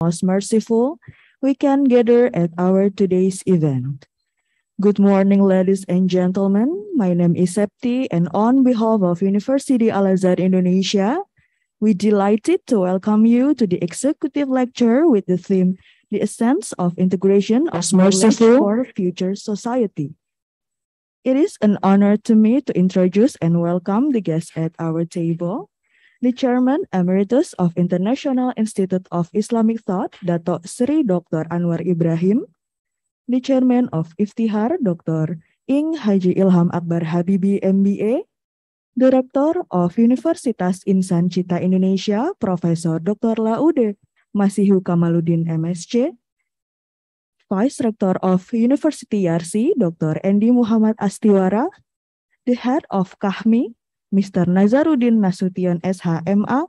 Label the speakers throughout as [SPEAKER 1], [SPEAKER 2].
[SPEAKER 1] most merciful, we can gather at our today's event. Good morning, ladies and gentlemen. My name is Septi, and on behalf of University Al Azhar Indonesia, we delighted to welcome you to the executive lecture with the theme "The Essence of Integration of Merciful for Future Society." It is an honor to me to introduce and welcome the guests at our table. the Chairman Emeritus of International Institute of Islamic Thought, Dato Sri Dr. Anwar Ibrahim, the Chairman of Iftihar, Dr. Ing Haji Ilham Akbar Habibi MBA, Director of Universitas Insan Cita Indonesia, Profesor Dr. Laude Masihu Kamaludin MSC, Vice Rector of University Yarsi, Dr. Andy Muhammad Astiwara, the Head of Kahmi, Mr. Nazaruddin Nasution SHMA,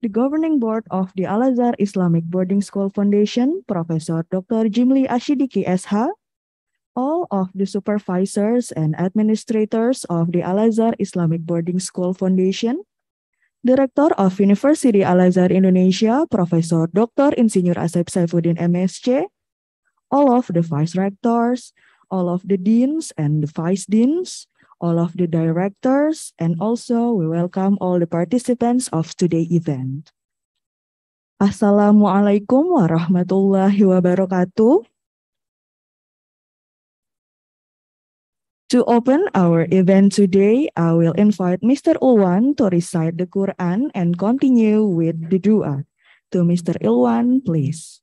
[SPEAKER 1] the Governing Board of the Al-Azhar Islamic Boarding School Foundation, Professor Dr. Jimli Ashidiki SH, all of the supervisors and administrators of the Al-Azhar Islamic Boarding School Foundation, Director of University Al-Azhar Indonesia, Professor Dr. Insinyur Asep Saifuddin MSC, all of the vice rectors, all of the deans and the vice deans, all of the directors, and also we welcome all the participants of today's event. Assalamualaikum warahmatullahi wabarakatuh. To open our event today, I will invite Mr. Ilwan
[SPEAKER 2] to recite the Quran and continue with the dua. To Mr. Ilwan, please.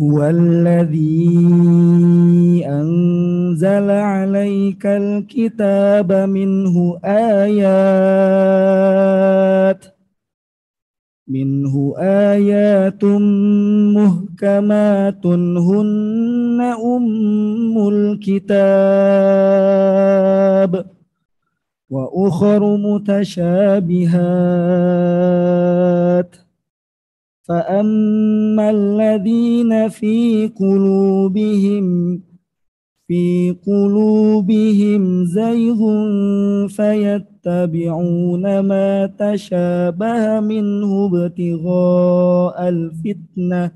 [SPEAKER 3] هو الذي أنزل عليك الكتاب منه آيات منه آيات محكمات هن أم الكتاب وأخر متشابهات فأما الذين في قلوبهم في قلوبهم زيغ فيتبعون ما تشابه منه ابتغاء الفتنة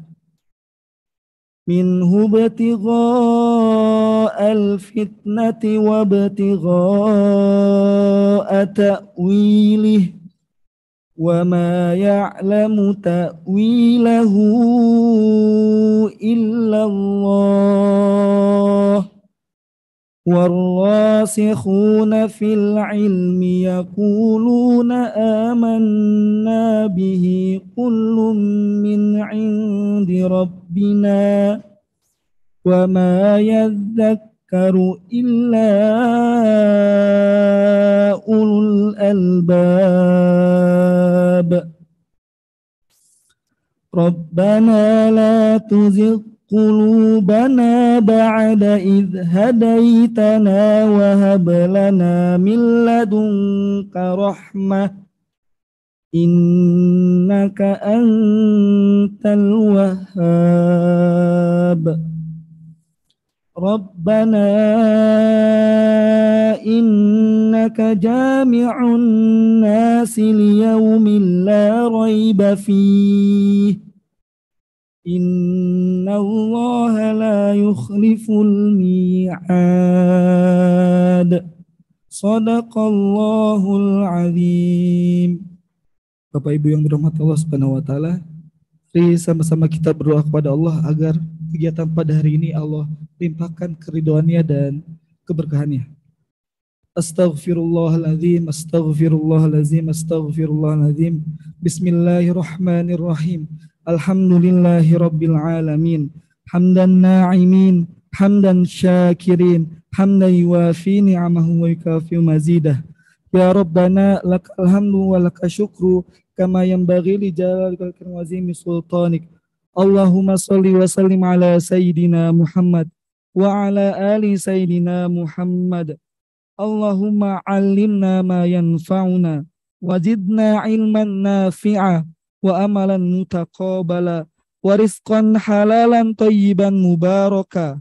[SPEAKER 3] منه ابتغاء الفتنة وابتغاء تأويله وما يعلم تأويله إلا الله والراسخون في العلم يقولون آمنا به كل من عند ربنا وما يذكر يذكر إلا أولو الألباب ربنا لا تزغ قلوبنا بعد إذ هديتنا وهب لنا من لدنك رحمة إنك أنت الوهاب رب ربنا إنك جامع الناس ليوم لا ريب فيه إن الله لا يخلف الميعاد صدق الله العظيم Bapak Ibu yang berhormat Allah Subhanahu wa taala, mari sama-sama kita berdoa kepada Allah agar kegiatan pada hari ini Allah limpahkan keridoannya dan keberkahannya. Astaghfirullahaladzim, astaghfirullahaladzim, astaghfirullahaladzim. Bismillahirrahmanirrahim. Alhamdulillahi rabbil alamin. Hamdan na'imin, hamdan syakirin, hamdan yuafi ni'amahu wa yukafi mazidah. Ya Rabbana lak alhamdu wa lakal syukru kama bagi li jalal karim wazimi sultanik. Allahumma salli wa sallim ala sayyidina Muhammad وعلى آل سيدنا محمد اللهم علمنا ما ينفعنا وزدنا علما نافعا وأملا متقابلا ورزقا حلالا طيبا مباركا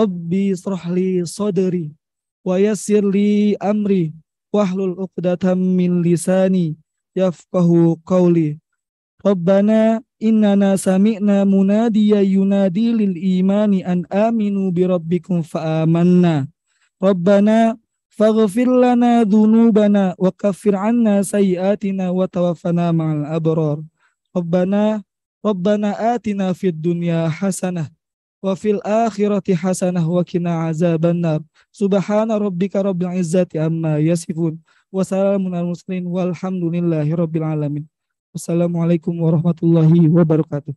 [SPEAKER 3] ربي اشرح لي صدري ويسر لي أمري واحلل عقدة من لساني يفقه قولي Rabbana innana sami'na munadiya yunadi lil imani an aminu bi rabbikum fa amanna. Rabbana faghfir lana dhunubana wa kaffir anna sayyiatina wa tawaffana ma'al abrar. Rabbana Rabbana atina fid dunya hasanah wa fil akhirati hasanah wa qina azabannar. Subhana rabbika rabbil izzati amma yasifun. Wassalamun al-muslimin walhamdulillahi rabbil alamin. Wassalamualaikum warahmatullahi wabarakatuh.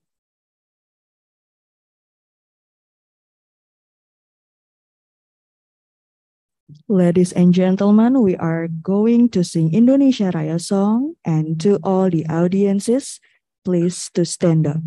[SPEAKER 2] Ladies and gentlemen, we are going to sing Indonesia
[SPEAKER 1] Raya song and to all the audiences, please to stand up.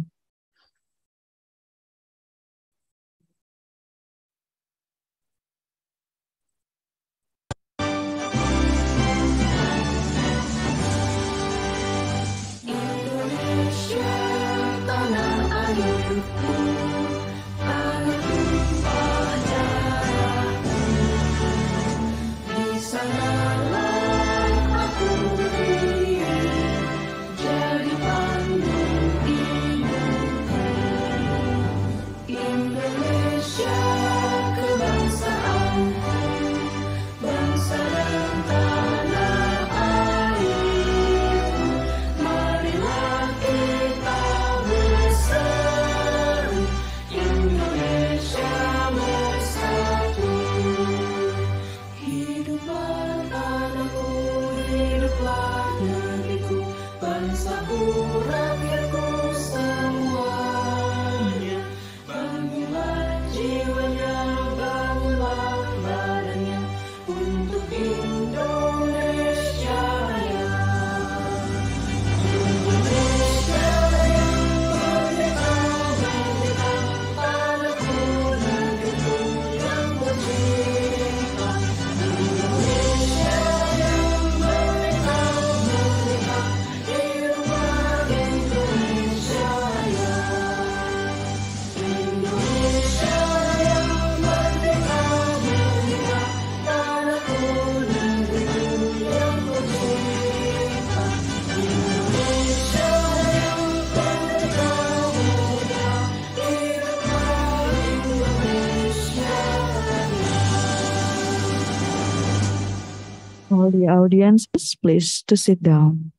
[SPEAKER 1] Audiences, please to
[SPEAKER 2] sit down.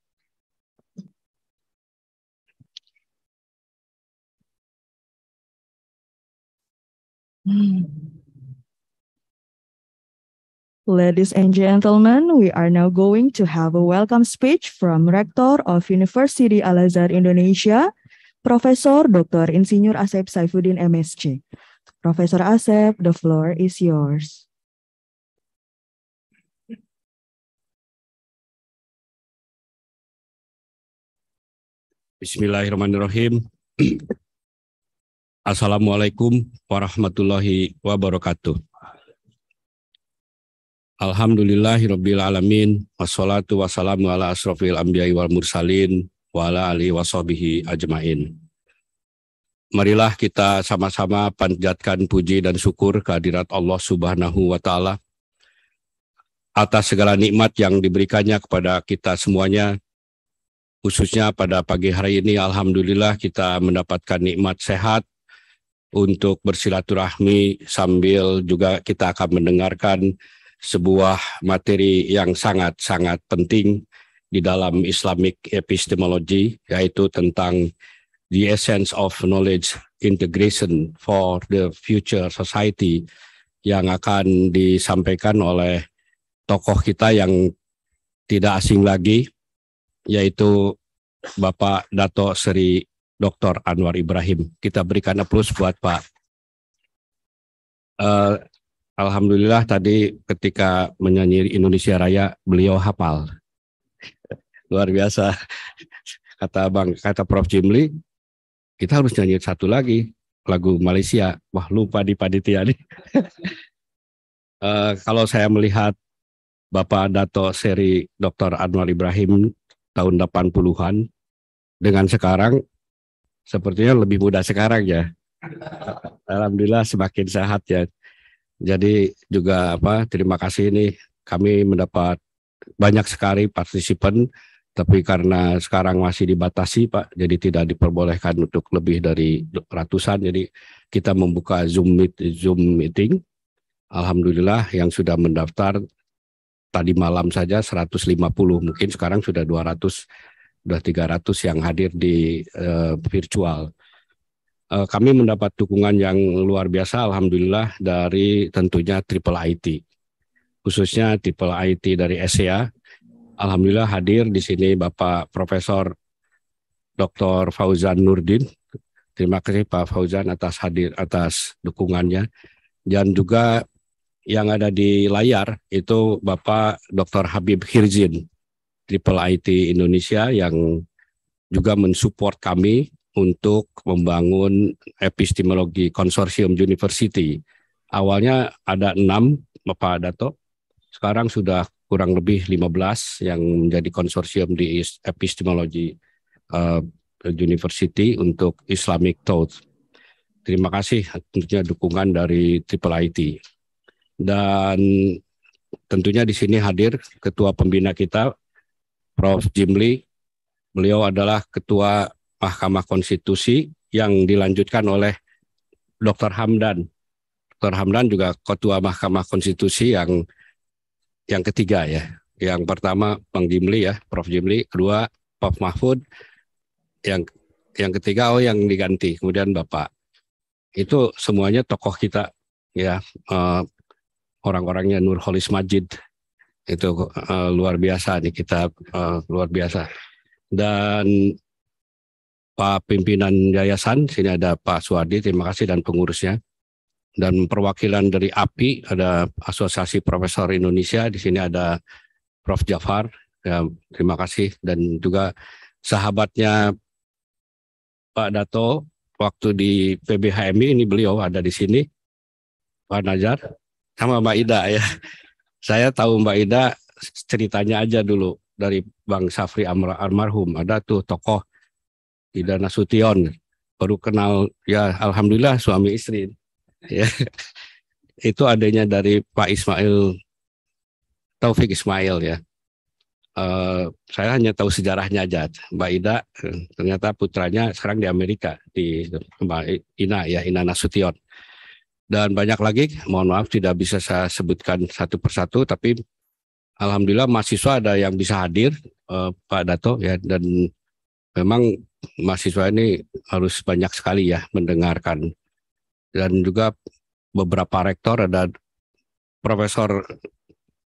[SPEAKER 2] Ladies and gentlemen, we are now going to have a welcome
[SPEAKER 1] speech from Rector of University Al-Azhar Indonesia, Professor Dr. Insinyur Asep Saifuddin MSc. Professor Asep, the floor is yours.
[SPEAKER 4] Bismillahirrahmanirrahim. Assalamualaikum warahmatullahi wabarakatuh. Alhamdulillahirabbil alamin wassalatu wassalamu ala asrofil anbiya'i wal mursalin wa ala alihi washabihi ajmain. Marilah kita sama-sama panjatkan puji dan syukur kehadirat Allah Subhanahu wa taala atas segala nikmat yang diberikannya kepada kita semuanya khususnya pada pagi hari ini alhamdulillah kita mendapatkan nikmat sehat untuk bersilaturahmi sambil juga kita akan mendengarkan sebuah materi yang sangat-sangat penting di dalam Islamic epistemology yaitu tentang the essence of knowledge integration for the future society yang akan disampaikan oleh tokoh kita yang tidak asing lagi yaitu Bapak Dato Sri Dr. Anwar Ibrahim. Kita berikan aplaus buat Pak. Uh, Alhamdulillah tadi ketika menyanyi Indonesia Raya beliau hafal. Luar biasa. Kata Bang, kata Prof Jimli, kita harus nyanyi satu lagi lagu Malaysia. Wah lupa di panitia nih. uh, kalau saya melihat Bapak Dato Seri Dr. Anwar Ibrahim tahun 80-an dengan sekarang sepertinya lebih mudah sekarang ya. Alhamdulillah semakin sehat ya. Jadi juga apa terima kasih ini kami mendapat banyak sekali partisipan tapi karena sekarang masih dibatasi Pak, jadi tidak diperbolehkan untuk lebih dari ratusan. Jadi kita membuka Zoom meet, Zoom meeting. Alhamdulillah yang sudah mendaftar tadi malam saja 150 mungkin sekarang sudah 200 sudah 300 yang hadir di uh, virtual uh, kami mendapat dukungan yang luar biasa alhamdulillah dari tentunya Triple IT khususnya Triple IT dari SEA alhamdulillah hadir di sini Bapak Profesor Dr. Fauzan Nurdin terima kasih Pak Fauzan atas hadir atas dukungannya dan juga yang ada di layar itu Bapak Dr. Habib Hirzin, Triple IT Indonesia yang juga mensupport kami untuk membangun epistemologi konsorsium university. Awalnya ada enam, Bapak Dato. Sekarang sudah kurang lebih 15 yang menjadi konsorsium di epistemologi uh, university untuk Islamic Thought. Terima kasih tentunya dukungan dari Triple IT dan tentunya di sini hadir ketua pembina kita Prof. Jimli. Beliau adalah ketua Mahkamah Konstitusi yang dilanjutkan oleh Dr. Hamdan. Dr. Hamdan juga ketua Mahkamah Konstitusi yang yang ketiga ya. Yang pertama Bang Jimli ya, Prof. Jimli, kedua Prof. Mahfud, yang yang ketiga oh yang diganti, kemudian Bapak. Itu semuanya tokoh kita ya eh, orang-orangnya Nurholis Majid itu uh, luar biasa nih kita uh, eh, luar biasa dan Pak pimpinan yayasan sini ada Pak Suwadi terima kasih dan pengurusnya dan perwakilan dari API ada Asosiasi Profesor Indonesia di sini ada Prof Jafar ya, terima kasih dan juga sahabatnya Pak Dato waktu di PBHMI ini beliau ada di sini Pak Najar sama Mbak Ida ya. Saya tahu Mbak Ida ceritanya aja dulu dari Bang Safri Amr almarhum. Ada tuh tokoh Ida Nasution baru kenal ya alhamdulillah suami istri ya. Itu adanya dari Pak Ismail Taufik Ismail ya. Uh, saya hanya tahu sejarahnya aja. Mbak Ida ternyata putranya sekarang di Amerika di Mbak Ina ya Ina Nasution dan banyak lagi mohon maaf tidak bisa saya sebutkan satu persatu tapi alhamdulillah mahasiswa ada yang bisa hadir eh, Pak Dato ya dan memang mahasiswa ini harus banyak sekali ya mendengarkan dan juga beberapa rektor ada Profesor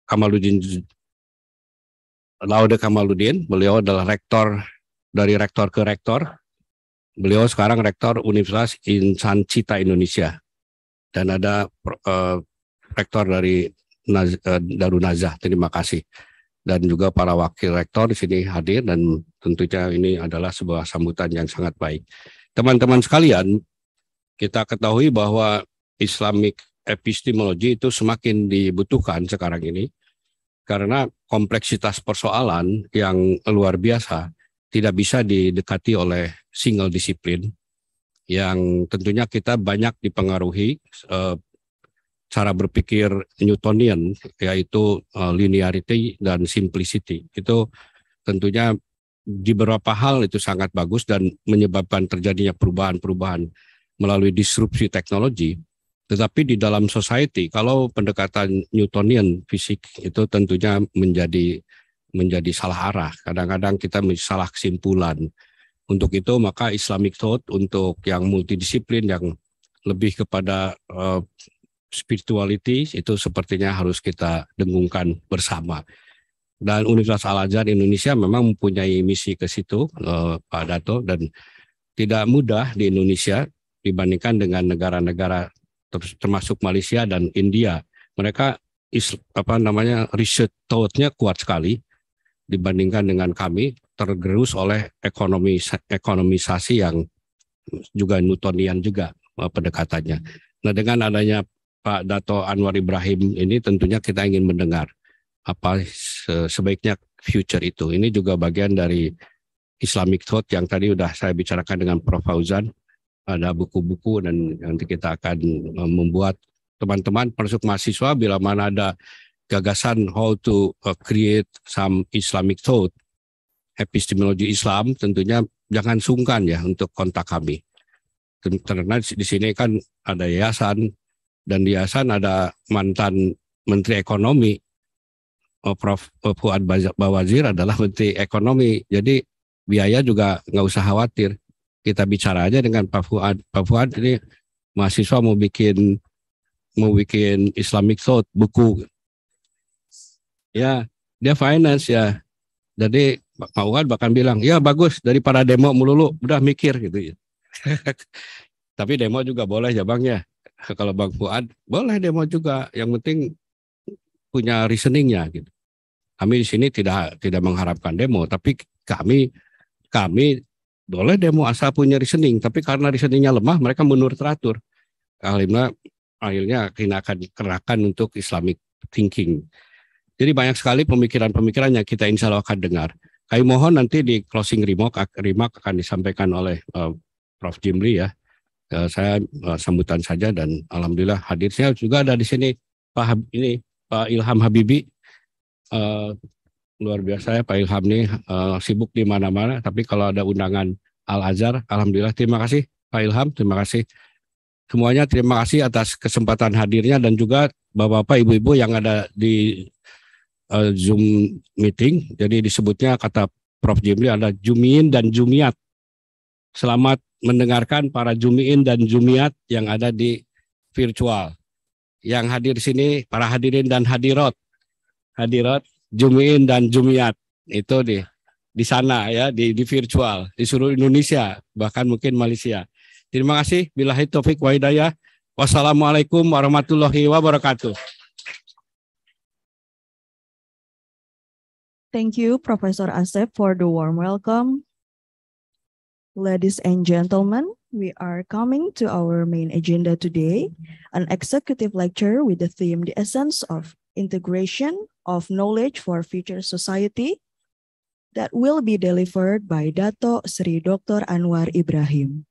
[SPEAKER 4] Kamaludin Laude Kamaludin beliau adalah rektor dari rektor ke rektor beliau sekarang rektor Universitas Insan Cita Indonesia dan ada uh, rektor dari Naz, uh, eh, Darunazah. Terima kasih dan juga para wakil rektor di sini hadir dan tentunya ini adalah sebuah sambutan yang sangat baik. Teman-teman sekalian, kita ketahui bahwa Islamic epistemologi itu semakin dibutuhkan sekarang ini karena kompleksitas persoalan yang luar biasa tidak bisa didekati oleh single disiplin yang tentunya kita banyak dipengaruhi eh, cara berpikir Newtonian yaitu eh, linearity dan simplicity itu tentunya di beberapa hal itu sangat bagus dan menyebabkan terjadinya perubahan-perubahan melalui disrupsi teknologi tetapi di dalam society kalau pendekatan Newtonian fisik itu tentunya menjadi menjadi salah arah kadang-kadang kita salah kesimpulan untuk itu maka Islamic thought untuk yang multidisiplin yang lebih kepada uh, spirituality itu sepertinya harus kita dengungkan bersama. Dan Universitas Al Azhar Indonesia memang mempunyai misi ke situ uh, Pak Dato dan tidak mudah di Indonesia dibandingkan dengan negara-negara termasuk Malaysia dan India. Mereka apa namanya riset nya kuat sekali dibandingkan dengan kami tergerus oleh ekonomi ekonomisasi yang juga Newtonian juga eh, pendekatannya. Nah dengan adanya Pak Dato Anwar Ibrahim ini tentunya kita ingin mendengar apa sebaiknya future itu. Ini juga bagian dari Islamic Thought yang tadi sudah saya bicarakan dengan Prof. Fauzan. Ada buku-buku dan nanti kita akan eh, membuat teman-teman masuk mahasiswa bila mana ada gagasan how to uh, create some Islamic thought, epistemologi Islam tentunya jangan sungkan ya untuk kontak kami. Karena di sini kan ada yayasan dan di yayasan ada mantan Menteri Ekonomi uh, Prof. Uh, Fuad Bawazir adalah Menteri Ekonomi. Jadi biaya juga nggak usah khawatir. Kita bicara aja dengan Pak Fuad. Pak Fuad ini mahasiswa mau bikin mau bikin Islamic Thought buku Ya, dia finance ya. Jadi Pak Uwan bahkan bilang, ya bagus daripada demo melulu, udah mikir gitu ya. Tapi demo juga boleh ya bang ya. Kalau Bang Fuad, boleh demo juga. Yang penting punya reasoningnya gitu. Kami di sini tidak tidak mengharapkan demo, tapi kami kami boleh demo asal punya reasoning. Tapi karena reasoningnya lemah, mereka menurut teratur. Akhirnya akhirnya akan kerakan untuk Islamic thinking jadi banyak sekali pemikiran-pemikiran yang kita insya Allah akan dengar. Kami mohon nanti di closing remark, remark akan disampaikan oleh uh, Prof. Jimli ya. Uh, saya uh, sambutan saja dan alhamdulillah hadir. Saya juga ada di sini Pak Hab, ini Pak Ilham Habibi. Uh, luar biasa ya Pak Ilham ini uh, sibuk di mana-mana. Tapi kalau ada undangan Al Azhar, alhamdulillah terima kasih Pak Ilham, terima kasih semuanya terima kasih atas kesempatan hadirnya dan juga bapak-bapak, ibu-ibu yang ada di uh, Zoom meeting. Jadi disebutnya kata Prof. Jimli ada Jumiin dan Jumiat. Selamat mendengarkan para Jumiin dan Jumiat yang ada di virtual. Yang hadir di sini para hadirin dan hadirat. Hadirat Jumiin dan Jumiat itu di di sana ya di di virtual di seluruh Indonesia bahkan mungkin Malaysia. Terima kasih. Bilahi taufik wa hidayah. Wassalamualaikum warahmatullahi wabarakatuh.
[SPEAKER 1] Thank you, Professor Asep, for the warm welcome. Ladies and gentlemen, we are coming to our main agenda today, an executive lecture with the theme The Essence of Integration of Knowledge for Future Society that will be delivered by Dato Sri Dr. Anwar Ibrahim.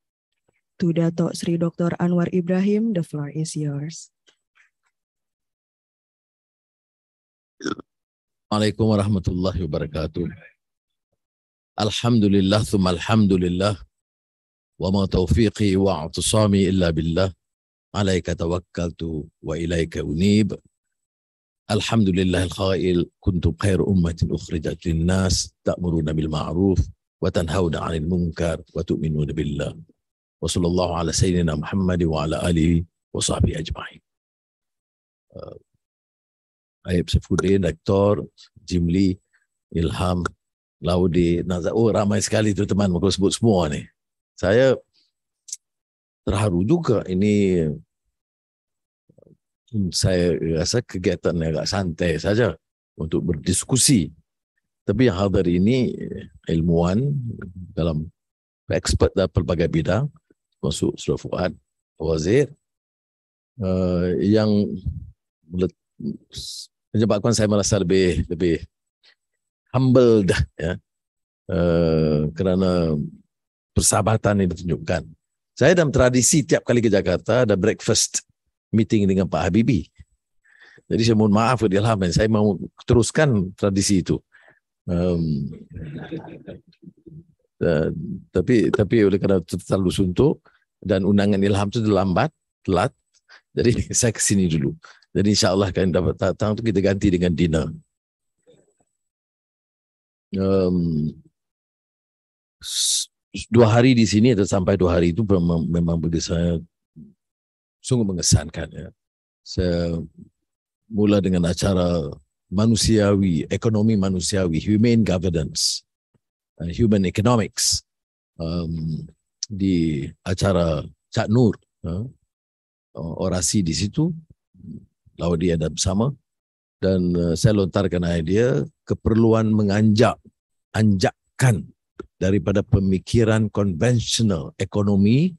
[SPEAKER 1] To Dato Sri Dr. Anwar Ibrahim, the floor is yours.
[SPEAKER 5] عليكم ورحمة الله وبركاته الحمد لله ثم الحمد لله وما توفيقي واعتصامي إلا بالله عليك توكلت وإليك أنيب الحمد لله الخائل كنت خير أمة أخرجت للناس تأمرون بالمعروف وتنهون عن المنكر وتؤمنون بالله وصلى الله على سيدنا محمد وعلى آله وصحبه أجمعين Aib Saifuddin, Rektor, Jimli, Ilham, Laudi, Nazar. Oh ramai sekali tu teman, aku sebut semua ni. Saya terharu juga ini hmm, saya rasa kegiatan yang agak santai saja untuk berdiskusi. Tapi yang hadir ini ilmuwan dalam expert dalam pelbagai bidang, masuk Surah Fuad, Wazir, uh, eh, yang menyebabkan saya merasa lebih lebih humbled ya uh, kerana persahabatan yang ditunjukkan. Saya dalam tradisi tiap kali ke Jakarta ada breakfast meeting dengan Pak Habibie. Jadi saya mohon maaf ke Ilham, saya mau teruskan tradisi itu. Um, uh, tapi tapi oleh kerana terlalu suntuk dan undangan Ilham itu lambat, telat. Jadi saya ke sini dulu. Jadi insya Allah akan dapat datang itu kita ganti dengan dinner. Um, dua hari di sini atau sampai dua hari itu memang, memang bagi saya sungguh mengesankan ya. Saya mula dengan acara manusiawi, ekonomi manusiawi, human governance, uh, human economics um, di acara Cak Nur, uh, orasi di situ lawan dia ada bersama dan uh, saya lontarkan idea keperluan menganjak anjakkan daripada pemikiran konvensional ekonomi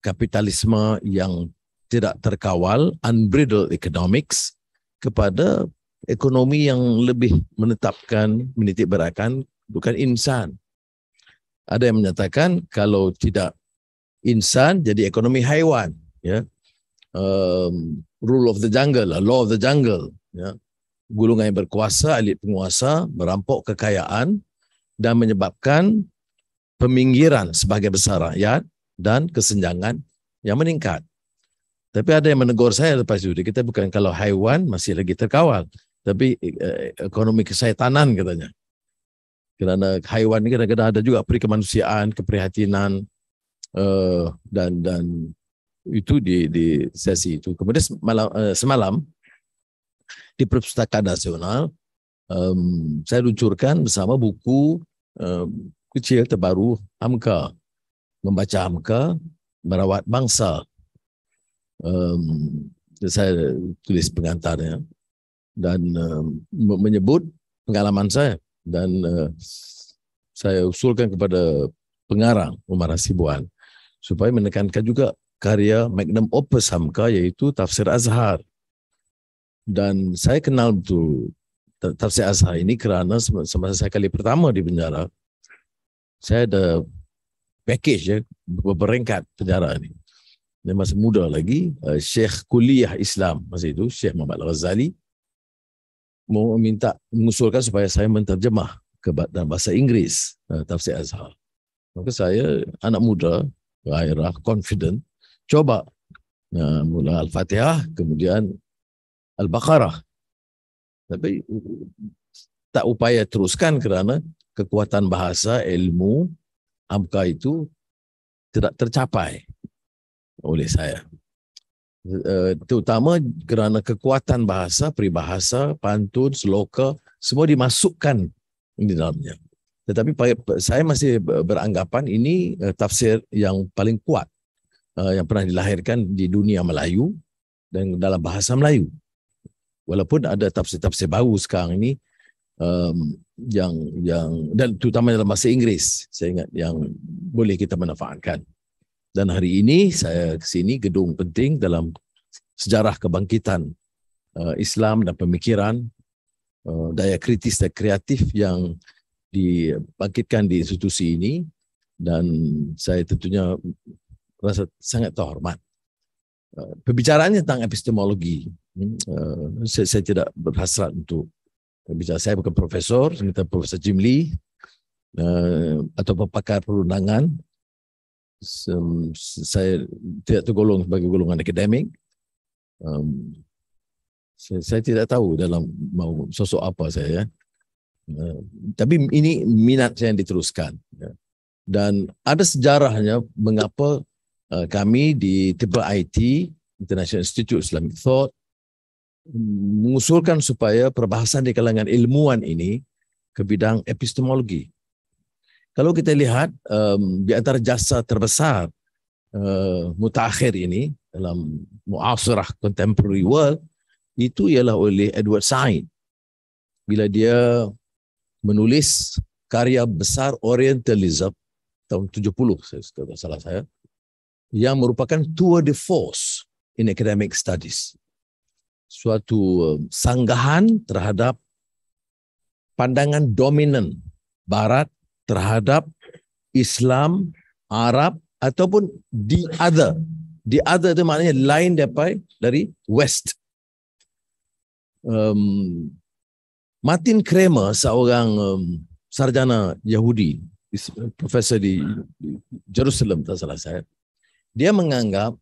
[SPEAKER 5] kapitalisme yang tidak terkawal unbridled economics kepada ekonomi yang lebih menetapkan menitik beratkan bukan insan ada yang menyatakan kalau tidak insan jadi ekonomi haiwan ya um, rule of the jungle, law of the jungle. Ya. Gulungan yang berkuasa, elit penguasa, merampok kekayaan dan menyebabkan peminggiran sebagai besar rakyat dan kesenjangan yang meningkat. Tapi ada yang menegur saya lepas itu, kita bukan kalau haiwan masih lagi terkawal, tapi eh, ekonomi kesehatanan katanya. Kerana haiwan ini kadang-kadang ada juga perikemanusiaan, keprihatinan, eh, dan dan itu di, di sesi itu. Kemudian semalam, eh, semalam di Perpustakaan Nasional um, saya luncurkan bersama buku um, kecil terbaru Amka membaca Amka merawat bangsa. Um, saya tulis pengantarnya dan um, menyebut pengalaman saya dan uh, saya usulkan kepada pengarang Umar Hasibuan supaya menekankan juga karya magnum opus Hamka yaitu Tafsir Azhar. Dan saya kenal tu Tafsir Azhar ini kerana semasa saya kali pertama di penjara, saya ada package ya, beberapa ringkat penjara ini. Dia masih muda lagi, eh, Syekh Kuliah Islam masa itu, Syekh Muhammad Al-Ghazali, minta mengusulkan supaya saya menterjemah ke dalam bahasa Inggeris eh, Tafsir Azhar. Maka saya anak muda, gairah, confident, coba mula Al-Fatihah kemudian Al-Baqarah tapi tak upaya teruskan kerana kekuatan bahasa ilmu amka itu tidak tercapai oleh saya eh, terutama kerana kekuatan bahasa peribahasa pantun seloka semua dimasukkan di dalamnya tetapi saya masih beranggapan ini eh, tafsir yang paling kuat Uh, yang pernah dilahirkan di dunia Melayu dan dalam bahasa Melayu. Walaupun ada tafsir-tafsir baru sekarang ini um, yang yang dan terutama dalam bahasa Inggeris saya ingat yang boleh kita manfaatkan. Dan hari ini saya ke sini gedung penting dalam sejarah kebangkitan uh, Islam dan pemikiran uh, daya kritis dan kreatif yang dibangkitkan di institusi ini dan saya tentunya rasa sangat terhormat. Eh, Pembicaraannya tentang epistemologi, hmm, eh, saya, saya tidak berhasrat untuk bicara. Saya bukan profesor, kita Profesor Jim Lee eh, atau pakar perundangan. Saya tidak tergolong sebagai golongan akademik. Saya, saya tidak tahu dalam mau sosok apa saya. Ya. Tapi ini minat saya yang diteruskan. Ya. Dan ada sejarahnya mengapa Uh, kami di Tiba IT International Institute Islamic Thought mengusulkan supaya perbahasan di kalangan ilmuwan ini ke bidang epistemologi. Kalau kita lihat um, di antara jasa terbesar uh, mutakhir ini dalam muasirah contemporary world itu ialah oleh Edward Said bila dia menulis karya besar Orientalism tahun 70 saya salah saya yang merupakan tour de force in academic studies. Suatu eh, sanggahan terhadap pandangan dominan Barat terhadap Islam, Arab ataupun the other. The other itu maknanya lain daripada dari West. Um, Martin Kramer seorang um, sarjana Yahudi, eh, profesor di Jerusalem tak salah saya. Dia menganggap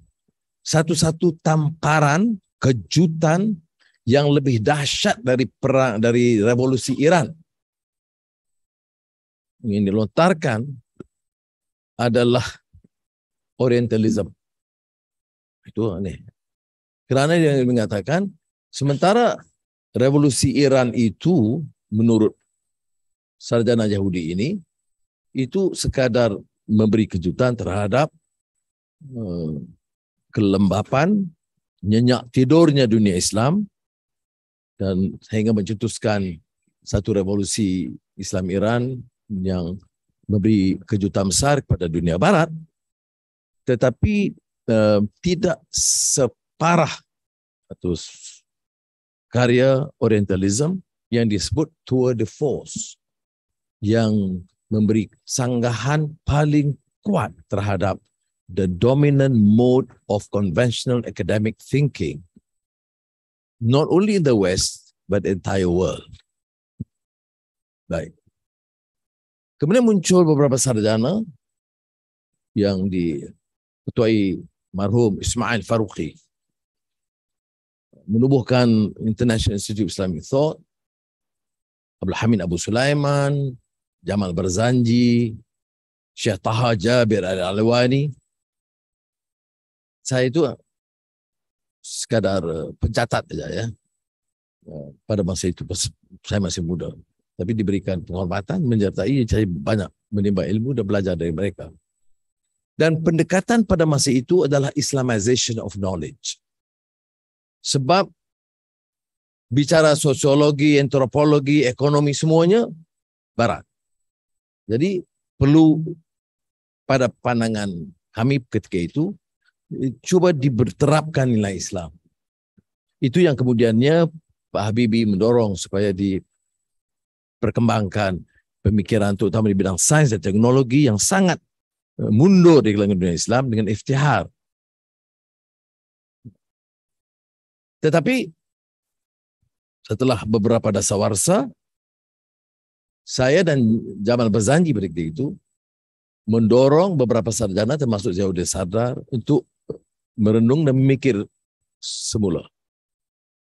[SPEAKER 5] satu-satu tamparan, kejutan yang lebih dahsyat dari perang dari revolusi Iran yang dilontarkan adalah Orientalism. Itu aneh. Karena dia mengatakan, sementara revolusi Iran itu menurut sarjana Yahudi ini, itu sekadar memberi kejutan terhadap Eh, kelembapan, nyenyak tidurnya dunia Islam, dan sehingga mencetuskan satu revolusi Islam Iran yang memberi kejutan besar kepada dunia Barat, tetapi eh, tidak separah atau karya Orientalism yang disebut Tour de Force yang memberi sanggahan paling kuat terhadap the dominant mode of conventional academic thinking, not only in the West, but the entire world. Baik. Kemudian muncul beberapa sarjana yang diketuai marhum Ismail Faruqi menubuhkan International Institute of Islamic Thought, Abdul Hamid Abu Sulaiman, Jamal Barzanji, Syekh Taha Jabir Al-Alwani, saya itu sekadar eh, pencatat saja ya. ya. Pada masa itu saya masih muda, tapi diberikan penghormatan menyertai saya banyak menimba ilmu dan belajar dari mereka. Dan pendekatan pada masa itu adalah Islamization of knowledge. Sebab bicara sosiologi, antropologi, ekonomi semuanya barat. Jadi perlu pada pandangan kami ketika itu coba diberterapkan nilai Islam. Itu yang kemudiannya Pak Habibie mendorong supaya diperkembangkan pemikiran terutama di bidang sains dan teknologi yang sangat eh, mundur di kalangan dunia Islam dengan iftihar. Tetapi setelah beberapa dasawarsa, saya dan Jamal Bazanji berikut itu mendorong beberapa sarjana termasuk Zainuddin Sardar untuk merenung dan memikir semula.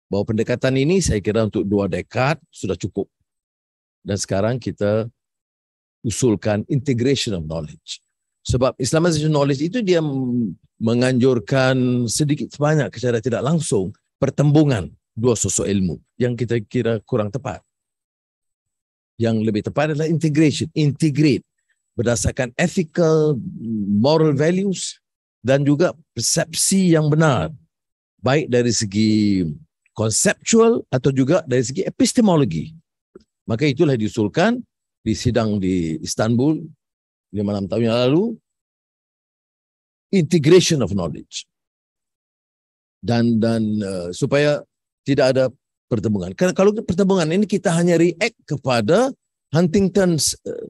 [SPEAKER 5] Bahwa pendekatan ini saya kira untuk dua dekad sudah cukup. Dan sekarang kita usulkan integration of knowledge. Sebab Islamization knowledge itu dia menganjurkan sedikit sebanyak secara tidak langsung pertembungan dua sosok ilmu yang kita kira kurang tepat. Yang lebih tepat adalah integration, integrate berdasarkan ethical, moral values dan juga persepsi yang benar baik dari segi konseptual atau juga dari segi epistemologi. Maka itulah diusulkan di sidang di Istanbul lima enam tahun yang lalu integration of knowledge dan dan uh, supaya tidak ada pertemuan. Karena kalau pertemuan ini kita hanya react kepada Huntington's uh,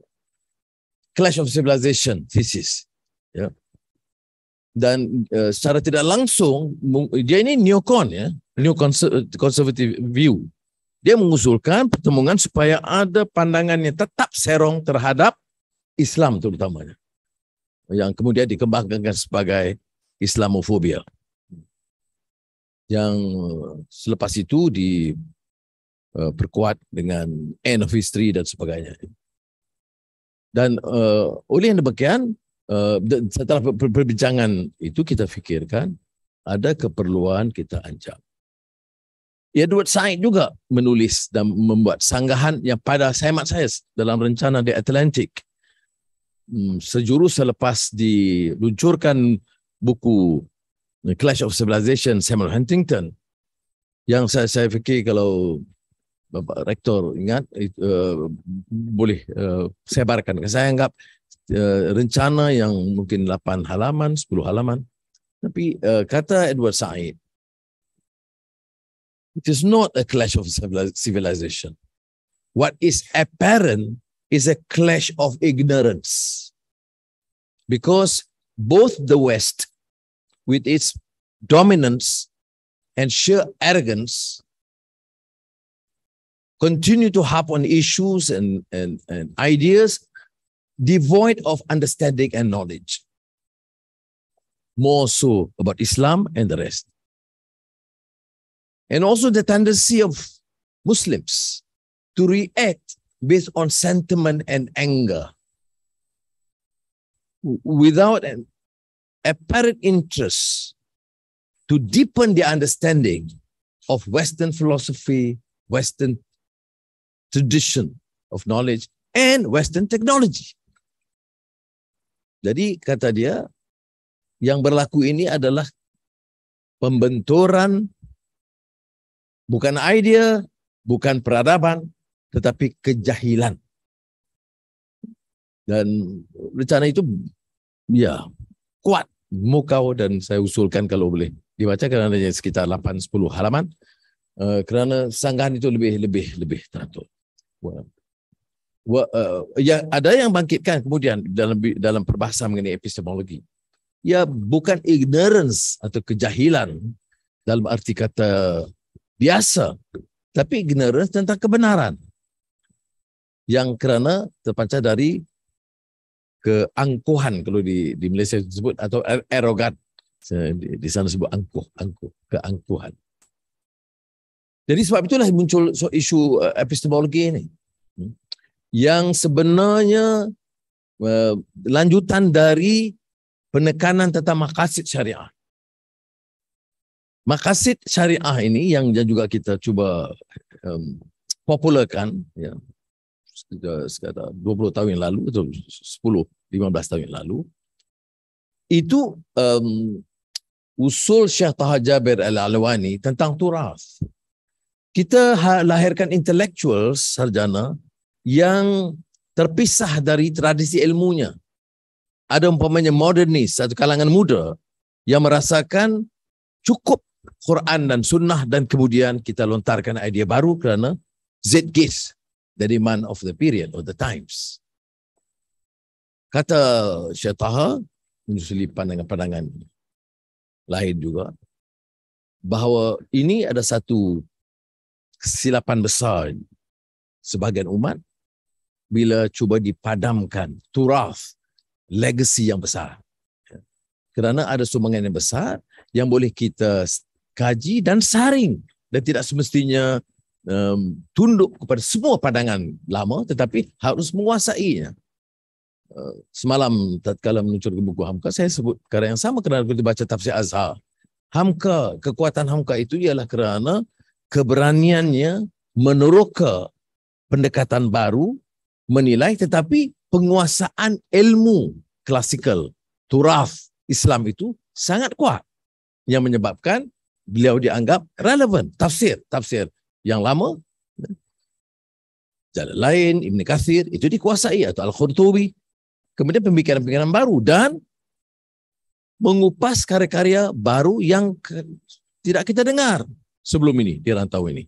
[SPEAKER 5] Clash of Civilization thesis. Ya dan uh, secara tidak langsung dia ini neocon ya, new conservative view. Dia mengusulkan pertemuan supaya ada pandangannya tetap serong terhadap Islam terutamanya. Yang kemudian dikembangkan sebagai Islamofobia. Yang selepas itu diperkuat eh, dengan end of history dan sebagainya. Dan uh, oleh yang demikian, Eh, setelah perbincangan itu kita pikirkan ada keperluan kita ancam. Edward Said juga menulis dan membuat sanggahan yang pada semat saya dalam rencana di Atlantic hmm, Sejurus selepas diluncurkan buku The Clash of Civilization Samuel Huntington yang saya saya fikir kalau Bapak Rektor ingat uh, boleh uh, sebarkan. Saya anggap uh, rencana yang mungkin 8 halaman, 10 halaman. Tapi uh, kata Edward Said, it is not a clash of civilization. What is apparent is a clash of ignorance. Because both the West, with its dominance and sheer arrogance, continue to harp on issues and, and, and ideas devoid of understanding and knowledge. More so about Islam and the rest. And also the tendency of Muslims to react based on sentiment and anger without an apparent interest to deepen their understanding of Western philosophy, Western tradition of knowledge, and Western technology. Jadi kata dia, yang berlaku ini adalah pembenturan bukan idea, bukan peradaban, tetapi kejahilan. Dan rencana itu ya kuat mukau dan saya usulkan kalau boleh dibaca karena hanya sekitar 8-10 halaman. Uh, kerana sanggahan itu lebih lebih lebih teratur. Well, Eh, ya ada yang bangkitkan kemudian dalam dalam perbahasan mengenai epistemologi. Ya bukan ignorance atau kejahilan dalam arti kata biasa, tapi ignorance tentang kebenaran yang kerana terpancar dari keangkuhan kalau di di Malaysia disebut atau er, erogat di sana disebut angkuh angkuh keangkuhan. Jadi sebab itulah muncul isu eh, epistemologi ini. yang sebenarnya uh, lanjutan dari penekanan tentang makasid syariah. Makasid syariah ini yang juga kita cuba um, popularkan ya sekitar 20 tahun yang lalu atau 10 15 tahun yang lalu itu um, usul Syekh Taha Jaber Al-Alwani tentang turas. Kita ha-, lahirkan intellectuals sarjana yang terpisah dari tradisi ilmunya. Ada umpamanya modernis, satu kalangan muda yang merasakan cukup Quran dan sunnah dan kemudian kita lontarkan idea baru kerana zeitgeist, jadi man of the period or the times. Kata Syed Taha, menyusuli pandangan-pandangan lain juga, bahawa ini ada satu kesilapan besar sebagian umat bila cuba dipadamkan turaf legacy yang besar. Kerana ada sumbangan yang besar yang boleh kita kaji dan saring dan tidak semestinya um, tunduk kepada semua pandangan lama tetapi harus menguasainya. Uh, semalam tatkala menuncur ke buku Hamka saya sebut perkara yang sama kerana kita baca tafsir Azhar. Hamka, kekuatan Hamka itu ialah kerana keberaniannya meneroka pendekatan baru menilai, tetapi penguasaan ilmu klasikal, turaf Islam itu sangat kuat. Yang menyebabkan beliau dianggap relevan. Tafsir, tafsir yang lama. Jalan lain, Ibn Kathir, itu dikuasai atau Al-Khurtubi. Kemudian pemikiran-pemikiran baru dan mengupas karya-karya baru yang tidak kita dengar sebelum ini di rantau ini.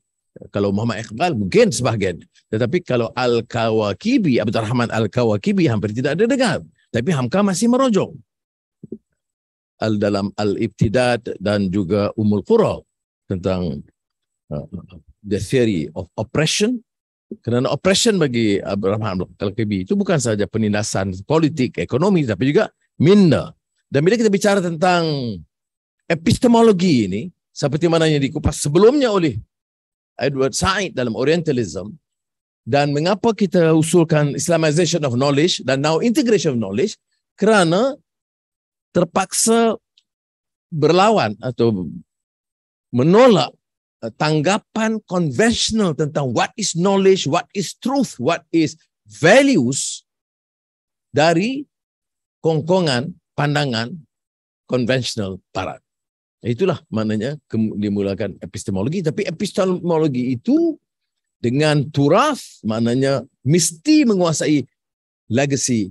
[SPEAKER 5] kalau Muhammad Iqbal mungkin sebahagian tetapi kalau Al-Kawakibi Abdul Rahman Al-Kawakibi hampir tidak ada dengar tapi Hamka masih merojong al dalam al-ibtidad dan juga umul qura tentang uh, the theory of oppression kerana oppression bagi Abdul Rahman Al-Kawakibi itu bukan sahaja penindasan politik ekonomi tapi juga minda dan bila kita bicara tentang epistemologi ini seperti mana yang dikupas sebelumnya oleh Edward Said dalam Orientalism dan mengapa kita usulkan Islamization of knowledge dan now integration of knowledge kerana terpaksa berlawan atau menolak uh, tanggapan konvensional tentang what is knowledge, what is truth, what is values dari kongkongan pandangan konvensional barat. Itulah maknanya dimulakan epistemologi. Tapi epistemologi itu dengan turaf maknanya mesti menguasai legacy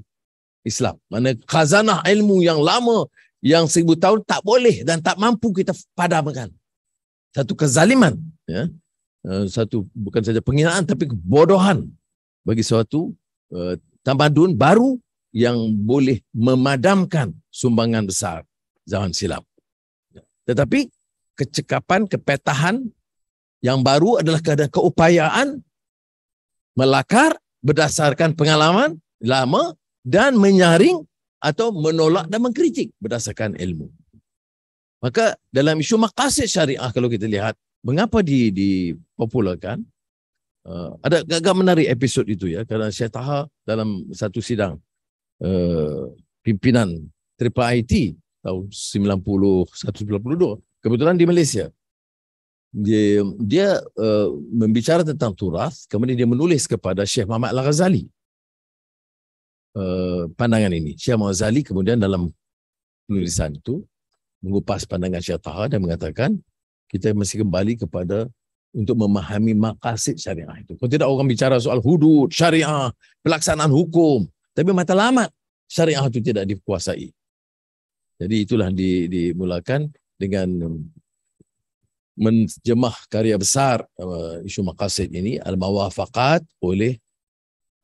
[SPEAKER 5] Islam. Mana khazanah ilmu yang lama, yang seribu tahun tak boleh dan tak mampu kita padamkan. Satu kezaliman. Ya. Eh, satu bukan saja penghinaan tapi kebodohan bagi suatu uh, tamadun baru yang boleh memadamkan sumbangan besar zaman silam. Tetapi kecekapan, kepetahan yang baru adalah keadaan keupayaan melakar berdasarkan pengalaman lama dan menyaring atau menolak dan mengkritik berdasarkan ilmu. Maka dalam isu makasih syariah kalau kita lihat, mengapa di, dipopularkan? Uh, ada agak menarik episod itu ya, kerana saya tahu dalam satu sidang uh, pimpinan Triple IT tahun 1992 kebetulan di Malaysia dia dia uh, membicara tentang turas kemudian dia menulis kepada Syekh Muhammad Al-Ghazali uh, pandangan ini Syekh Muhammad Al-Ghazali kemudian dalam penulisan itu mengupas pandangan Syekh Taha dan mengatakan kita mesti kembali kepada untuk memahami makasih syariah itu. Kalau tidak orang bicara soal hudud, syariah, pelaksanaan hukum, tapi matlamat syariah itu tidak dikuasai. Jadi itulah di, dimulakan dengan menjemah karya besar uh, isu maqasid ini al-mawafaqat oleh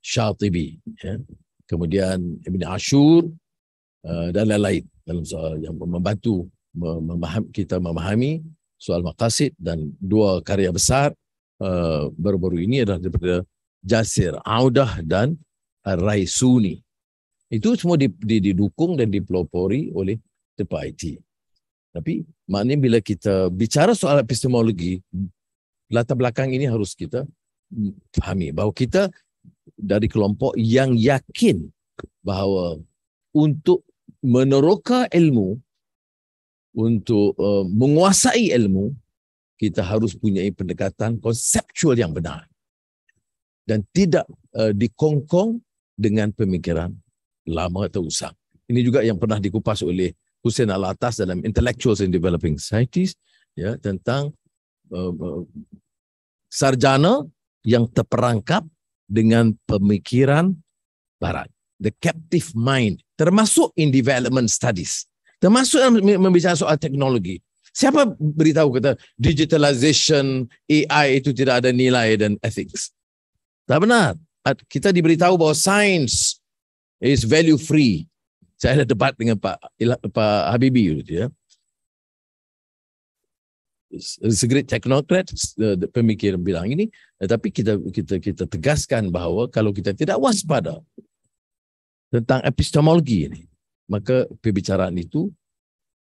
[SPEAKER 5] Syatibi ya. kemudian Ibn Ashur uh, dan lain-lain dalam soal yang membantu memaham, kita memahami soal maqasid dan dua karya besar uh, baru-baru ini adalah daripada Jasir Audah dan Raisuni itu semua didukung dan dipelopori oleh tempat IT. Tapi maknanya bila kita bicara soal epistemologi, latar belakang ini harus kita fahami bahawa kita dari kelompok yang yakin bahawa untuk meneroka ilmu, untuk uh, menguasai ilmu, kita harus punya pendekatan konseptual yang benar dan tidak uh, dikongkong dengan pemikiran lama atau usang. Ini juga yang pernah dikupas oleh Hussein Al-Atas dalam Intellectuals in Developing Societies ya tentang uh, uh, sarjana yang terperangkap dengan pemikiran barat. The captive mind termasuk in development studies. Termasuk membicarakan soal teknologi. Siapa beritahu kita digitalization AI itu tidak ada nilai dan ethics? Tak benar. Kita diberitahu bahawa sains is value free. Saya ada debat dengan Pak Pak Habibi itu ya. It's a great pemikiran bilang ini eh, tapi kita kita kita tegaskan bahawa kalau kita tidak waspada tentang epistemologi ini maka pembicaraan itu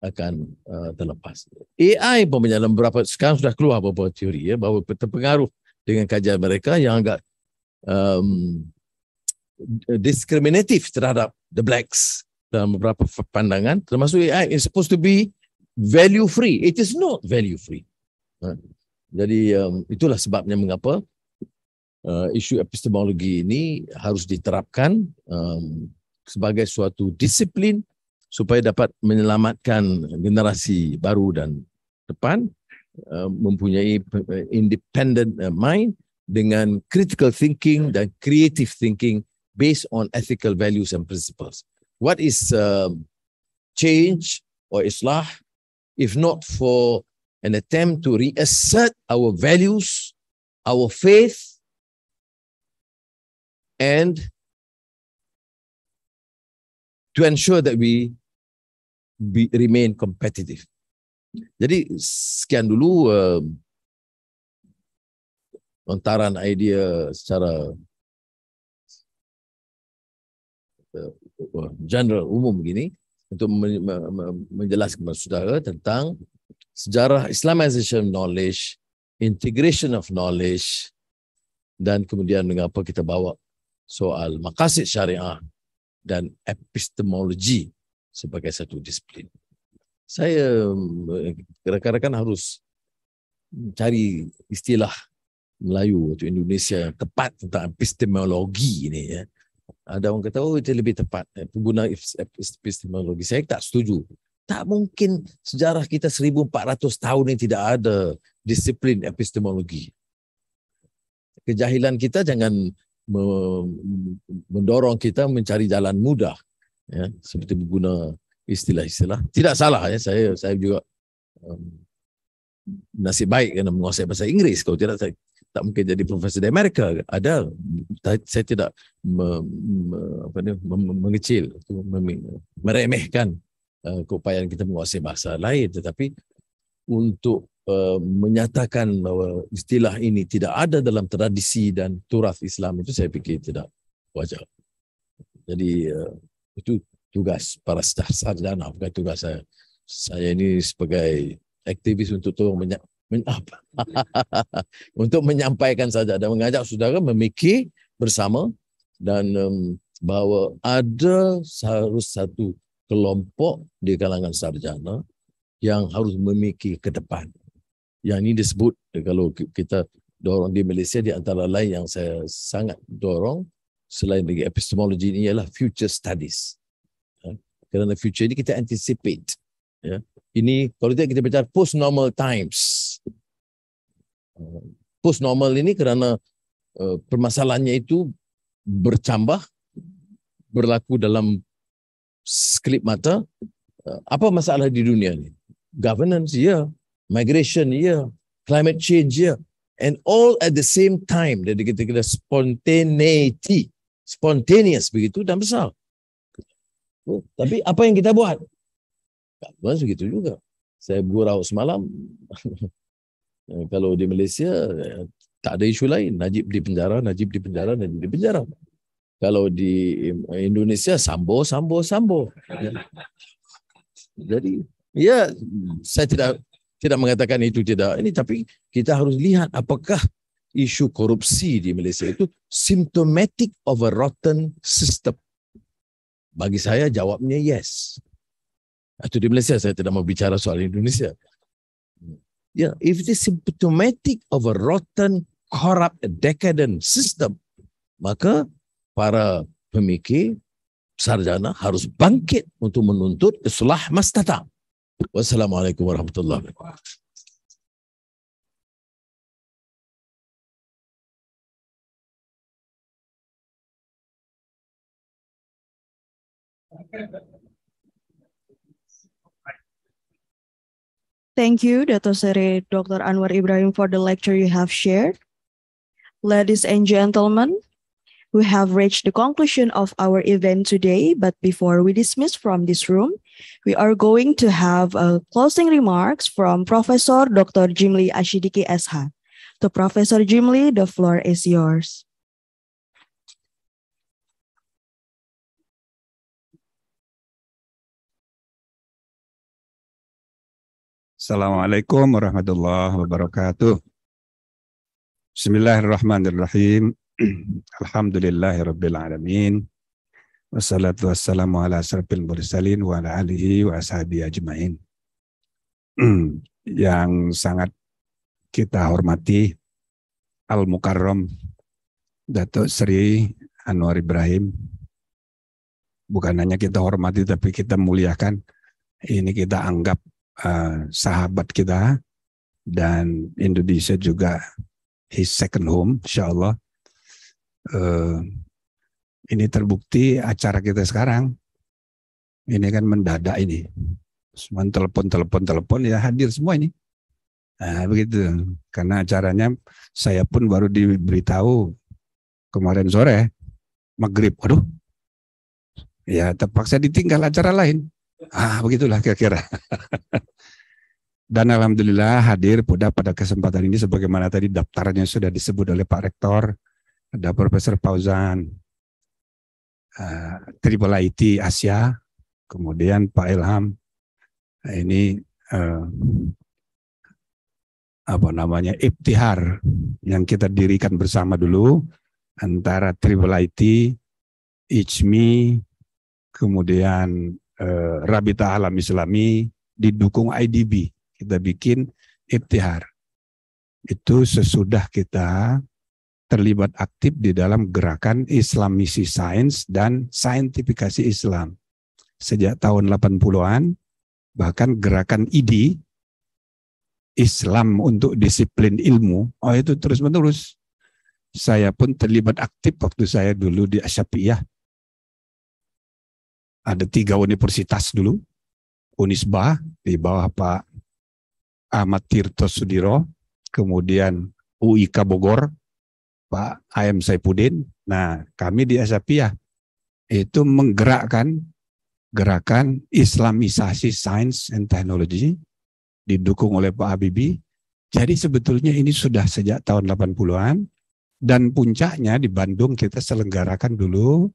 [SPEAKER 5] akan uh, terlepas. AI pun dalam berapa sekarang sudah keluar beberapa teori ya bahawa terpengaruh dengan kajian mereka yang agak um, Diskriminatif terhadap the blacks dalam beberapa pandangan termasuk AI is supposed to be value free it is not value free ha. jadi um, itulah sebabnya mengapa uh, isu epistemologi ini harus diterapkan um, sebagai suatu disiplin supaya dapat menyelamatkan generasi baru dan depan um, mempunyai uh, independent uh, mind dengan critical thinking dan creative thinking based on ethical values and principles. What is um, change or islah if not for an attempt to reassert our values, our faith, and
[SPEAKER 2] to ensure that we be, remain
[SPEAKER 5] competitive. Jadi sekian dulu um, lontaran idea secara general umum begini untuk menjelaskan kepada saudara tentang sejarah Islamization knowledge, integration of knowledge dan kemudian mengapa kita bawa soal makasih syariah dan epistemologi sebagai satu disiplin. Saya eh, rekan-rekan harus cari istilah Melayu atau Indonesia yang tepat tentang epistemologi ini ya ada orang kata oh itu lebih tepat eh, pengguna epistemologi saya tak setuju tak mungkin sejarah kita 1400 tahun ini tidak ada disiplin epistemologi kejahilan kita jangan mendorong kita mencari jalan mudah ya seperti guna istilah-istilah tidak salah ya saya saya juga um, nasib baik kena menguasai bahasa Inggeris kalau tidak saya, tak mungkin jadi profesor di Amerika ada saya tidak me, me, apa ni, me, mengecil mem, meremehkan uh, keupayaan kita menguasai bahasa lain tetapi untuk uh, menyatakan bahawa istilah ini tidak ada dalam tradisi dan turas Islam itu saya fikir tidak wajar jadi uh, itu tugas para sarjana bukan tugas saya saya ini sebagai aktivis untuk tolong Men, apa? untuk menyampaikan saja dan mengajak saudara memikir bersama dan um, bahawa ada harus satu kelompok di kalangan sarjana yang harus memikir ke depan. Yang ini disebut eh, kalau kita dorong di Malaysia di antara lain yang saya sangat dorong selain dari epistemologi ini ialah future studies. Ya. Kerana future ini kita anticipate. Ya. Ini kalau tidak kita bicara post-normal times. post normal ini karena e, permasalahannya itu bercambah berlaku dalam skrip mata e, apa masalah di dunia ini governance ya yeah. migration ya yeah. climate change ya yeah. and all at the same time jadi kita kena spontaneity spontaneous begitu dan besar oh, tapi apa yang kita buat governance begitu juga saya gurau semalam Eh, kalau di Malaysia eh, tak ada isu lain Najib di penjara Najib di penjara Najib di penjara kalau di eh, Indonesia sambo sambo sambo ya. jadi ya saya tidak tidak mengatakan itu tidak ini tapi kita harus lihat apakah isu korupsi di Malaysia itu symptomatic of a rotten system bagi saya jawabnya yes itu di Malaysia saya tidak mau bicara soal Indonesia yeah, if it is symptomatic of a rotten, corrupt, decadent system, maka para pemikir sarjana harus bangkit untuk menuntut islah mastata. Wassalamualaikum warahmatullahi wabarakatuh.
[SPEAKER 1] Thank you. Thank you, Dato Seri Dr. Anwar Ibrahim, for the lecture you have shared. Ladies and gentlemen, we have reached the conclusion of our event today, but before we dismiss from this room, we are going to have a uh, closing remarks from Professor Dr. Jimli Ashidiki SH. To
[SPEAKER 2] Professor Jimli, the floor is yours.
[SPEAKER 6] Assalamualaikum warahmatullahi wabarakatuh. Bismillahirrahmanirrahim. alamin. Wassalatu wassalamu ala asyrafil mursalin wa ala alihi wa ashabi ajmain. Yang sangat kita hormati al Mukarrom, Datuk Sri Anwar Ibrahim. Bukan hanya kita hormati tapi kita muliakan. Ini kita anggap uh, sahabat kita dan Indonesia juga his second home insya Allah uh, eh, ini terbukti acara kita sekarang ini kan mendadak ini Semua telepon telepon telepon ya hadir semua ini nah, begitu karena acaranya saya pun baru diberitahu kemarin sore maghrib Aduh, ya terpaksa ditinggal acara lain Ah, begitulah kira-kira. Dan alhamdulillah hadir pada pada kesempatan ini sebagaimana tadi daftarnya sudah disebut oleh Pak Rektor, ada Profesor Fauzan, uh, eh, Triple IT Asia, kemudian Pak Ilham, ini uh, apa namanya Ibtihar yang kita dirikan bersama dulu antara Triple IT, Ichmi, kemudian Eh, Rabita Alam Islami didukung IDB. Kita bikin Ibtihar Itu sesudah kita terlibat aktif di dalam gerakan Islamisi Sains dan Saintifikasi Islam. Sejak tahun 80-an, bahkan gerakan ID, Islam untuk disiplin ilmu, oh itu terus-menerus. Saya pun terlibat aktif waktu saya dulu di Asyafiyah ada tiga universitas dulu. Unisba di bawah Pak Ahmad Tirto Sudiro, kemudian UIK Bogor, Pak AM Saipudin. Nah, kami di Asapiah ya, itu menggerakkan gerakan Islamisasi Science and Technology didukung oleh Pak Habibie. Jadi sebetulnya ini sudah sejak tahun 80-an dan puncaknya di Bandung kita selenggarakan dulu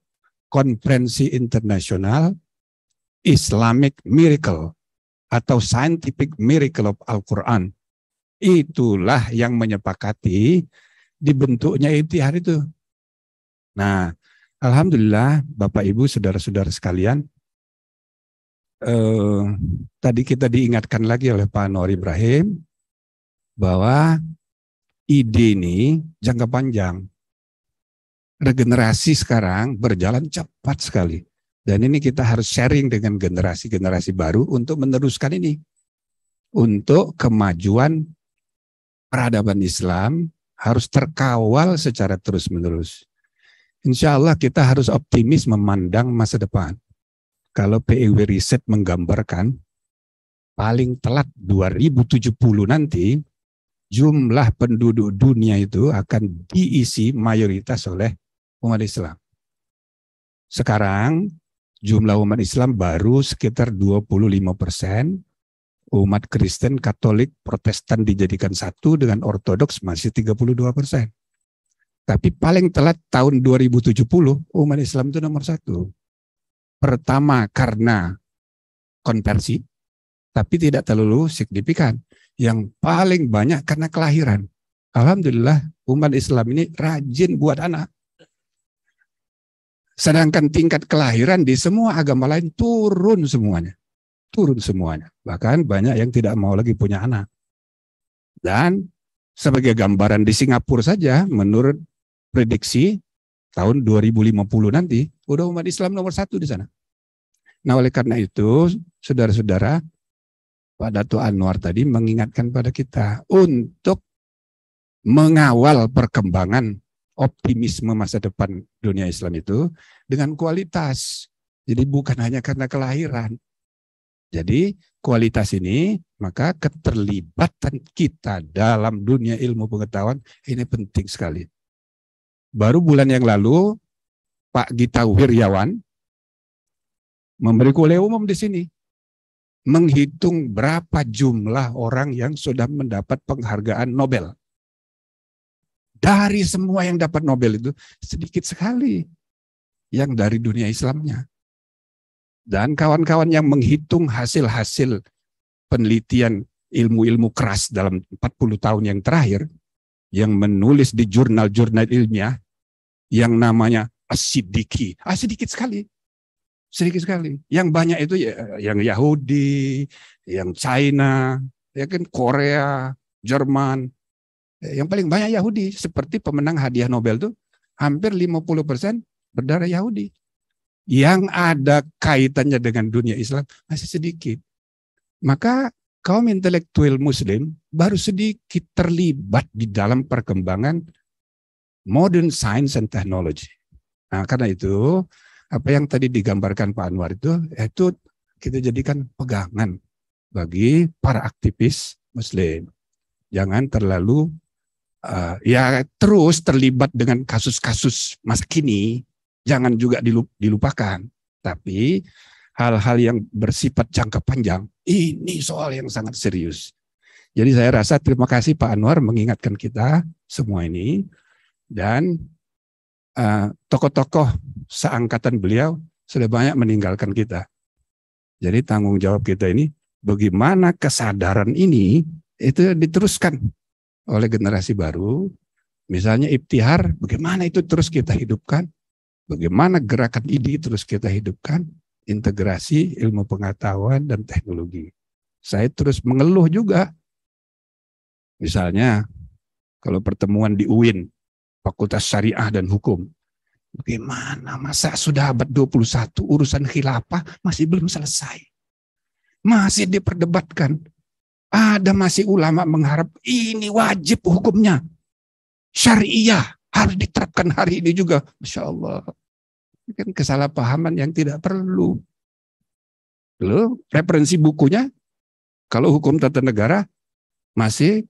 [SPEAKER 6] konferensi internasional Islamic Miracle atau Scientific Miracle of Al-Quran. Itulah yang menyepakati dibentuknya ikhtiar itu. Nah, Alhamdulillah Bapak Ibu Saudara-saudara sekalian, eh, tadi kita diingatkan lagi oleh Pak Nur Ibrahim bahwa ide ini jangka panjang regenerasi sekarang berjalan cepat sekali. Dan ini kita harus sharing dengan generasi-generasi baru untuk meneruskan ini. Untuk kemajuan peradaban Islam harus terkawal secara terus-menerus. Insya Allah kita harus optimis memandang masa depan. Kalau PEW Riset menggambarkan, paling telat 2070 nanti, jumlah penduduk dunia itu akan diisi mayoritas oleh umat Islam. Sekarang jumlah umat Islam baru sekitar 25 persen. Umat Kristen, Katolik, Protestan dijadikan satu dengan Ortodoks masih 32 persen. Tapi paling telat tahun 2070 umat Islam itu nomor satu. Pertama karena konversi, tapi tidak terlalu signifikan. Yang paling banyak karena kelahiran. Alhamdulillah umat Islam ini rajin buat anak. Sedangkan tingkat kelahiran di semua agama lain turun semuanya. Turun semuanya. Bahkan banyak yang tidak mau lagi punya anak. Dan sebagai gambaran di Singapura saja, menurut prediksi tahun 2050 nanti, udah umat Islam nomor satu di sana. Nah oleh karena itu, saudara-saudara, Pak Dato Anwar tadi mengingatkan pada kita untuk mengawal perkembangan optimisme masa depan dunia Islam itu dengan kualitas. Jadi bukan hanya karena kelahiran. Jadi kualitas ini maka keterlibatan kita dalam dunia ilmu pengetahuan ini penting sekali. Baru bulan yang lalu Pak Gita Wiryawan memberi kuliah umum di sini menghitung berapa jumlah orang yang sudah mendapat penghargaan Nobel. Dari semua yang dapat Nobel itu sedikit sekali yang dari dunia Islamnya. Dan kawan-kawan yang menghitung hasil-hasil penelitian ilmu-ilmu keras dalam 40 tahun yang terakhir, yang menulis di jurnal-jurnal ilmiah, yang namanya asidiki. Ah, sedikit sekali. Sedikit sekali. Yang banyak itu ya, yang Yahudi, yang China, ya kan Korea, Jerman, yang paling banyak Yahudi seperti pemenang hadiah Nobel itu hampir 50 persen berdarah Yahudi yang ada kaitannya dengan dunia Islam masih sedikit. Maka kaum intelektual Muslim baru sedikit terlibat di dalam perkembangan modern science and technology. Nah, karena itu apa yang tadi digambarkan Pak Anwar itu itu kita jadikan pegangan bagi para aktivis Muslim. Jangan terlalu uh, ya terus terlibat dengan kasus-kasus masa kini jangan juga dilupakan tapi hal-hal yang bersifat jangka panjang ini soal yang sangat serius jadi saya rasa terima kasih Pak Anwar mengingatkan kita semua ini dan tokoh eh, tokoh-tokoh seangkatan beliau sudah banyak meninggalkan kita jadi tanggung jawab kita ini bagaimana kesadaran ini itu diteruskan oleh generasi baru. Misalnya ibtihar, bagaimana itu terus kita hidupkan? Bagaimana gerakan ini terus kita hidupkan? Integrasi ilmu pengetahuan dan teknologi. Saya terus mengeluh juga. Misalnya, kalau pertemuan di UIN, Fakultas Syariah dan Hukum, Bagaimana masa sudah abad 21 urusan khilafah masih belum selesai. Masih diperdebatkan. Ada masih ulama mengharap ini wajib hukumnya. Syariah harus diterapkan hari ini juga. Masya Allah. Ini kan kesalahpahaman yang tidak perlu. Lalu referensi bukunya, kalau hukum tata negara masih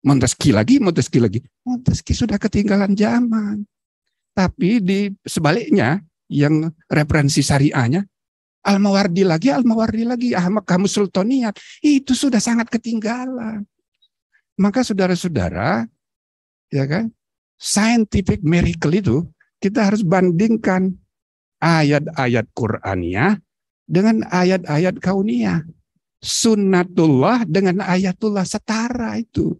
[SPEAKER 6] monteski lagi, monteski lagi. monteski sudah ketinggalan zaman. Tapi di sebaliknya, yang referensi syariahnya Al-Mawardi lagi, Al-Mawardi lagi, Ahmad Kamus Sultaniat. Itu sudah sangat ketinggalan. Maka saudara-saudara, ya kan, scientific miracle itu kita harus bandingkan ayat-ayat Qur'annya dengan ayat-ayat kauniyah. Sunnatullah dengan ayatullah setara itu.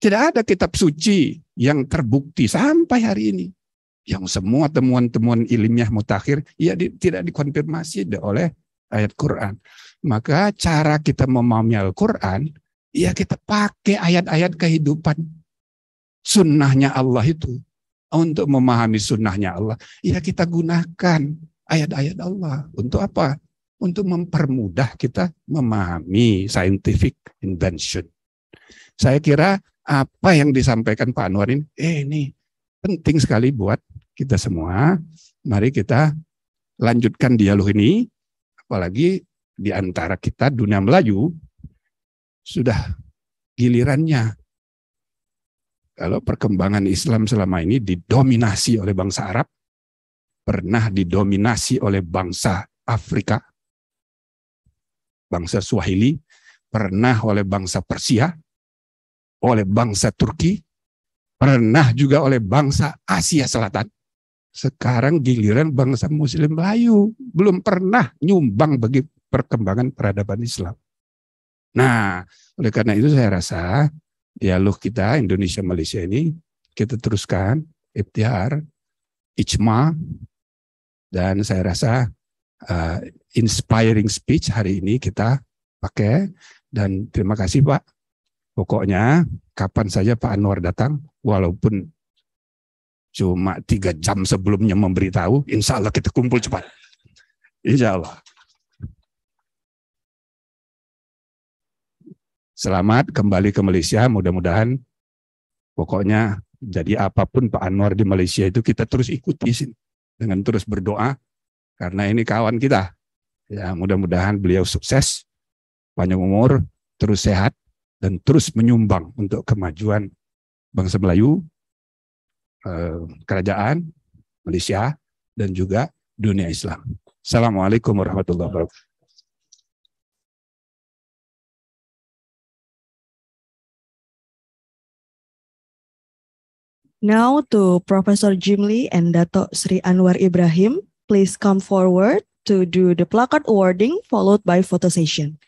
[SPEAKER 6] Tidak ada kitab suci yang terbukti sampai hari ini yang semua temuan-temuan ilmiah mutakhir ya di, tidak dikonfirmasi oleh ayat Quran. Maka cara kita memahami Al-Quran, ya kita pakai ayat-ayat kehidupan sunnahnya Allah itu. Untuk memahami sunnahnya Allah, ya kita gunakan ayat-ayat Allah. Untuk apa? Untuk mempermudah kita memahami scientific invention. Saya kira apa yang disampaikan Pak Anwar ini, eh ini penting sekali buat kita semua. Mari kita lanjutkan dialog ini, apalagi di antara kita dunia Melayu sudah gilirannya. Kalau perkembangan Islam selama ini didominasi oleh bangsa Arab, pernah didominasi oleh bangsa Afrika, bangsa Swahili, pernah oleh bangsa Persia, oleh bangsa Turki, pernah juga oleh bangsa Asia Selatan. Sekarang giliran bangsa Muslim Melayu belum pernah nyumbang bagi perkembangan peradaban Islam. Nah, oleh karena itu saya rasa dialog kita Indonesia Malaysia ini kita teruskan ikhtiar, ijma, dan saya rasa uh, inspiring speech hari ini kita pakai dan terima kasih Pak. Pokoknya kapan saja Pak Anwar datang walaupun cuma tiga jam sebelumnya memberitahu, insya Allah kita kumpul cepat. Insya Allah. Selamat kembali ke Malaysia, mudah-mudahan pokoknya jadi apapun Pak Anwar di Malaysia itu kita terus ikuti sini dengan terus berdoa karena ini kawan kita. Ya, mudah-mudahan beliau sukses, panjang umur, terus sehat dan terus menyumbang untuk kemajuan bangsa Melayu Eh, kerajaan Malaysia dan juga dunia Islam. Assalamualaikum warahmatullahi wabarakatuh.
[SPEAKER 2] Now to Professor Jim Lee and Dato Sri Anwar Ibrahim, please come forward to do the placard awarding followed by photo session.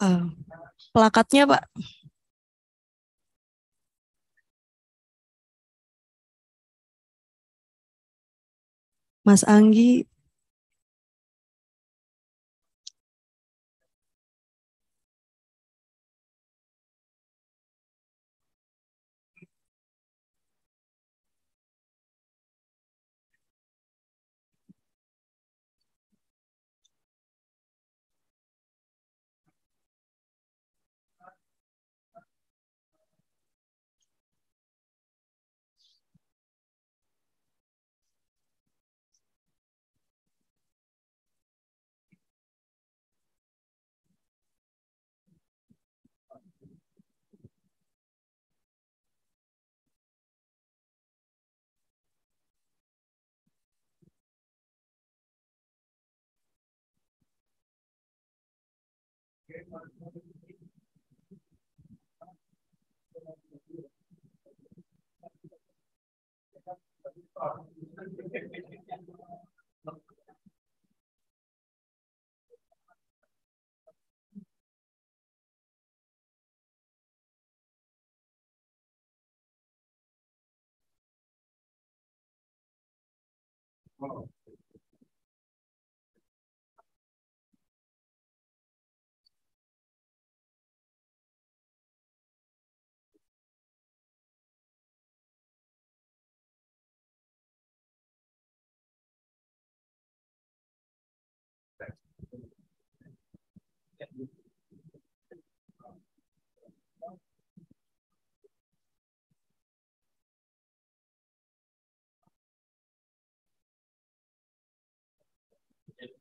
[SPEAKER 2] Uh, eh, plakatnya Pak. Mas Anggi Wow.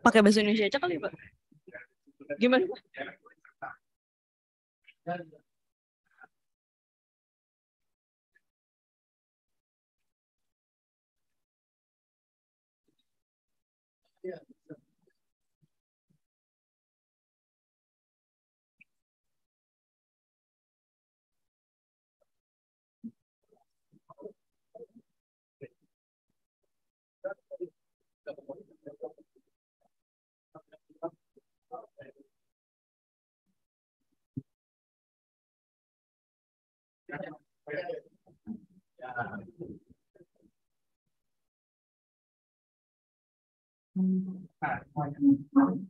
[SPEAKER 2] Pakai bahasa Indonesia aja kali, Pak. Gimana? Pak? Thank dạ. you.